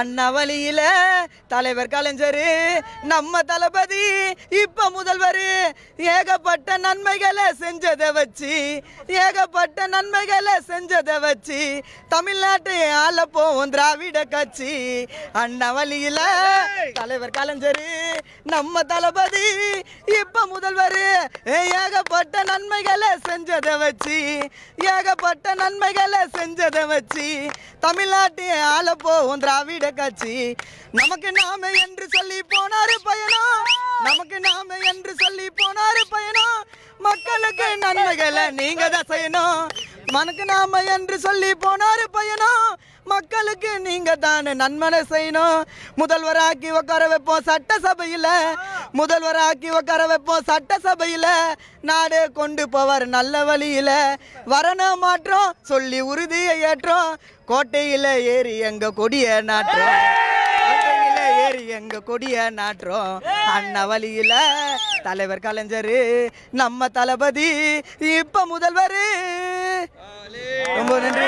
அண்ணாவளியில தலைவர் கலைஞர் நம்ம தளபதி இப்ப முதல்வர் ஏகப்பட்ட நன்மைகளை செஞ்சதை வச்சு ஏகப்பட்ட நன்மைகளை செஞ்சதை வச்சு தமிழ்நாட்டை ஆள போவோம் திராவிட கட்சி அண்ணாவளியில தலைவர் கலைஞர் நம்ம தளபதி இப்ப முதல்வர் ஏகப்பட்ட நன்மைகளை செஞ்சதை வச்சு ஏகப்பட்ட நன்மைகளை செஞ்சதை வச்சு தமிழ்நாட்டை ஆள போவோம் திராவிட கட்சி நமக்கு நாம என்று சொல்லி போனாரு பயணம் நமக்கு நாம என்று சொல்லி போனாரு பயணம் மக்களுக்கு நன்மைகளை நீங்க தான் செய்யணும் மனக்கு நாம என்று சொல்லி போனாரு பயணம் மக்களுக்கு நீங்க தான் நன்மனை செய்யணும் முதல்வராக்கி உட்கார வைப்போம் சட்டசபையில் முதல்வராக்கி ஆக்கி உட்கார வைப்போம் சட்டசபையில நாடு கொண்டு போவார் நல்ல வழியில வரண மாற்றம் சொல்லி உறுதியை ஏற்றோம் கோட்டையில ஏறி எங்க கொடிய நாட்டம் கோட்டையில் ஏறி நாட்டுறோம் அண்ண வழியில தலைவர் கலைஞரு நம்ம தளபதி இப்ப முதல்வர் ரொம்ப நன்றி